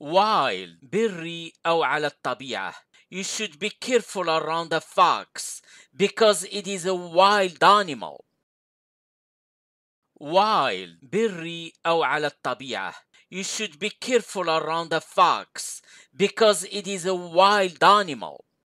wild, بري أو على الطبيعة. You should be careful around a fox because it is a wild animal. wild بري أو على الطبيعة. You should be careful around a fox because it is a wild animal.